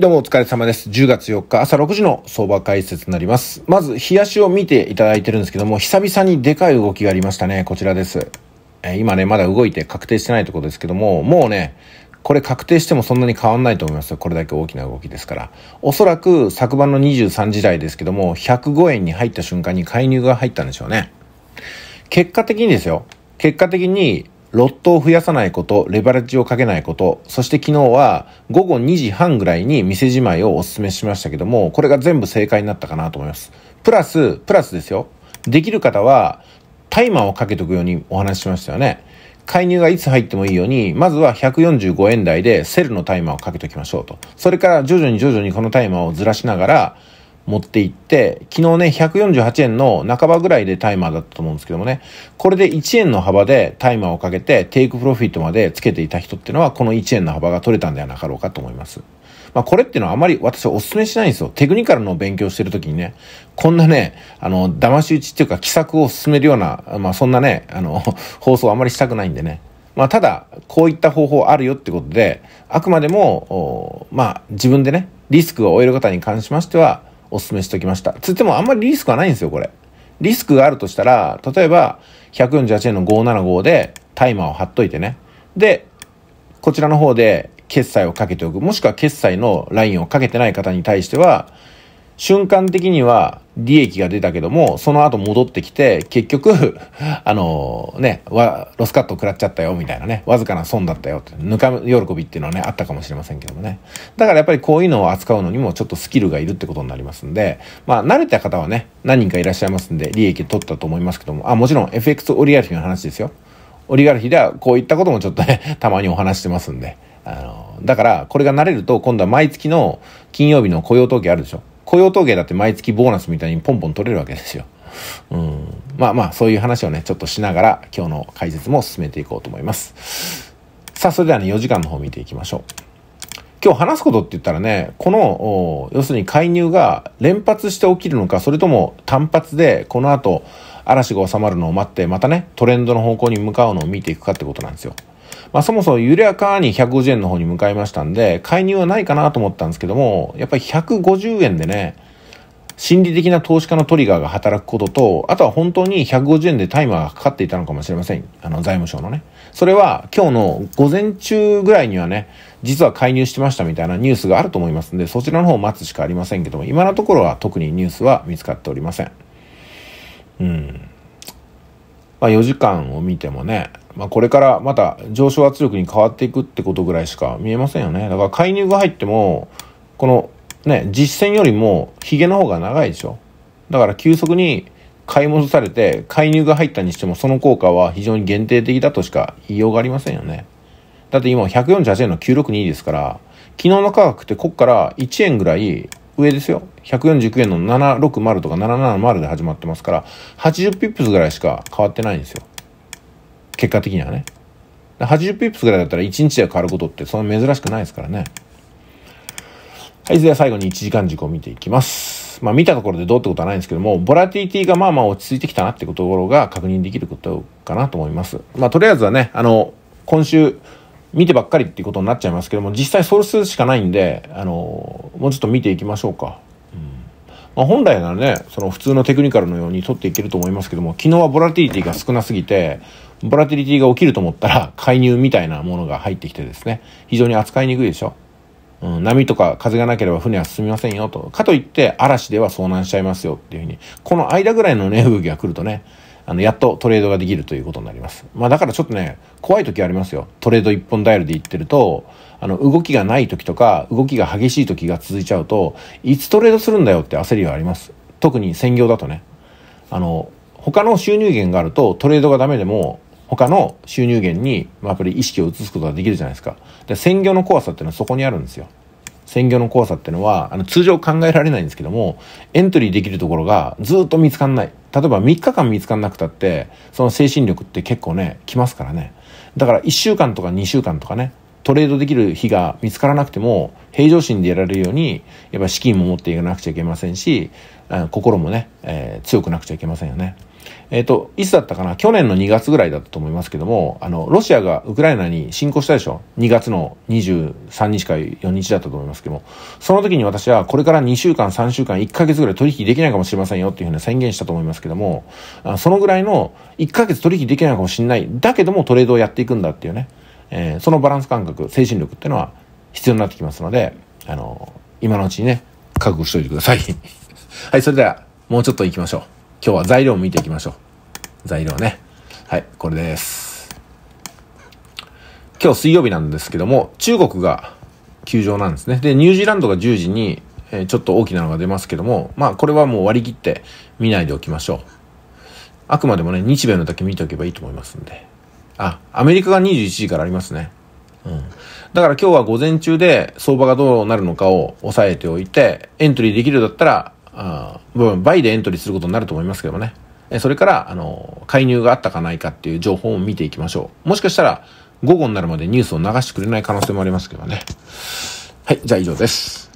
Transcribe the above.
どうもお疲れ様です。10月4日朝6時の相場解説になります。まず、冷やしを見ていただいてるんですけども、久々にでかい動きがありましたね。こちらです。え今ね、まだ動いて確定してないところですけども、もうね、これ確定してもそんなに変わんないと思いますよ。これだけ大きな動きですから。おそらく昨晩の23時台ですけども、105円に入った瞬間に介入が入ったんでしょうね。結果的にですよ。結果的にロットを増やさないこと、レバレッジをかけないこと、そして昨日は午後2時半ぐらいに店じまいをお勧めしましたけども、これが全部正解になったかなと思います。プラス、プラスですよ。できる方は、タイマーをかけとくようにお話ししましたよね。介入がいつ入ってもいいように、まずは145円台でセルのタイマーをかけときましょうと。それから徐々に徐々にこのタイマーをずらしながら、持っていって、昨日ね、148円の半ばぐらいでタイマーだったと思うんですけどもね、これで1円の幅でタイマーをかけて、テイクプロフィットまでつけていた人っていうのは、この1円の幅が取れたんではなかろうかと思います。まあ、これっていうのはあまり私はお勧めしないんですよ。テクニカルの勉強してるときにね、こんなね、あの、騙し討ちっていうか、奇策を進めるような、まあ、そんなね、あの、放送あまりしたくないんでね。まあ、ただ、こういった方法あるよってことで、あくまでも、まあ、自分でね、リスクを負える方に関しましては、おすすめしときました。つってもあんまりリスクはないんですよ、これ。リスクがあるとしたら、例えば、148円の575でタイマーを貼っといてね。で、こちらの方で決済をかけておく。もしくは決済のラインをかけてない方に対しては、瞬間的には利益が出たけども、その後戻ってきて、結局、あのね、わ、ロスカット食らっちゃったよ、みたいなね、わずかな損だったよって、ぬか喜びっていうのはね、あったかもしれませんけどもね。だからやっぱりこういうのを扱うのにもちょっとスキルがいるってことになりますんで、まあ、慣れた方はね、何人かいらっしゃいますんで、利益取ったと思いますけども、あ、もちろん FX オリガルヒの話ですよ。オリガルヒではこういったこともちょっとね、たまにお話してますんで。あの、だから、これが慣れると、今度は毎月の金曜日の雇用統計あるでしょ。雇用統計だって毎月ボーナスみたいにポンポン取れるわけですよ。うん、まあまあそういう話をねちょっとしながら今日の解説も進めていこうと思いますさあそれではね4時間の方見ていきましょう今日話すことって言ったらねこの要するに介入が連発して起きるのかそれとも単発でこの後嵐が収まるのを待ってまたねトレンドの方向に向かうのを見ていくかってことなんですよまあ、そもそも緩やかに150円の方に向かいましたんで、介入はないかなと思ったんですけども、やっぱり150円でね、心理的な投資家のトリガーが働くことと、あとは本当に150円でタイマーがかかっていたのかもしれません。あの、財務省のね。それは今日の午前中ぐらいにはね、実は介入してましたみたいなニュースがあると思いますんで、そちらの方を待つしかありませんけども、今のところは特にニュースは見つかっておりません。うん。まあ、4時間を見てもね、まあ、これからまた上昇圧力に変わっていくってことぐらいしか見えませんよね。だから介入が入っても、このね、実践よりもヒゲの方が長いでしょ。だから急速に買い戻されて介入が入ったにしてもその効果は非常に限定的だとしか言いようがありませんよね。だって今148円の962ですから、昨日の価格ってこっから1円ぐらい上ですよ。149円の760とか770で始まってますから、80ピップスぐらいしか変わってないんですよ。結果的にはね。80ピップスぐらいだったら1日で変わることってそんな珍しくないですからね。はい、では最後に1時間軸を見ていきます。まあ見たところでどうってことはないんですけども、ボラティティがまあまあ落ち着いてきたなってところが確認できることかなと思います。まあとりあえずはね、あの、今週、見てばっかりっていうことになっちゃいますけども実際ソースしかないんであのもうちょっと見ていきましょうか、うんまあ、本来ならねその普通のテクニカルのように取っていけると思いますけども昨日はボラティリティが少なすぎてボラティリティが起きると思ったら 介入みたいなものが入ってきてですね非常に扱いにくいでしょ、うん、波とか風がなければ船は進みませんよとかといって嵐では遭難しちゃいますよっていうふうにこの間ぐらいの値、動きが来るとねあの、やっとトレードができるということになります。まあだからちょっとね、怖い時ありますよ。トレード1本ダイヤルで言ってると、あの、動きがない時とか、動きが激しい時が続いちゃうと、いつトレードするんだよって焦りはあります。特に専業だとね。あの、他の収入源があると、トレードがダメでも、他の収入源に、まあ、やっぱり意識を移すことができるじゃないですか。で、専業の怖さっていうのはそこにあるんですよ。専業の怖さってのは、あの、通常考えられないんですけども、エントリーできるところがずっと見つかんない。例えば3日間見つかんなくたって、その精神力って結構ね、来ますからね。だから1週間とか2週間とかね、トレードできる日が見つからなくても、平常心でやられるように、やっぱ資金も持っていかなくちゃいけませんし、心もね、えー、強くなくちゃいけませんよね。えっ、ー、と、いつだったかな去年の2月ぐらいだったと思いますけども、あの、ロシアがウクライナに侵攻したでしょ ?2 月の23日か4日だったと思いますけども、その時に私はこれから2週間、3週間、1ヶ月ぐらい取引できないかもしれませんよっていうふうに宣言したと思いますけども、あそのぐらいの1ヶ月取引できないかもしれない。だけどもトレードをやっていくんだっていうね、えー、そのバランス感覚、精神力っていうのは必要になってきますので、あの、今のうちにね、覚悟しておいてください。はい、それでは、もうちょっと行きましょう。今日は材料を見ていきましょう。材料ね。はい、これです。今日水曜日なんですけども、中国が休場なんですね。で、ニュージーランドが10時に、えー、ちょっと大きなのが出ますけども、まあこれはもう割り切って見ないでおきましょう。あくまでもね、日米のだけ見ておけばいいと思いますんで。あ、アメリカが21時からありますね。うん。だから今日は午前中で相場がどうなるのかを抑えておいて、エントリーできるだったらあ倍でエントリーすることになると思いますけどもね。それから、あの、介入があったかないかっていう情報を見ていきましょう。もしかしたら、午後になるまでニュースを流してくれない可能性もありますけどね。はい、じゃあ以上です。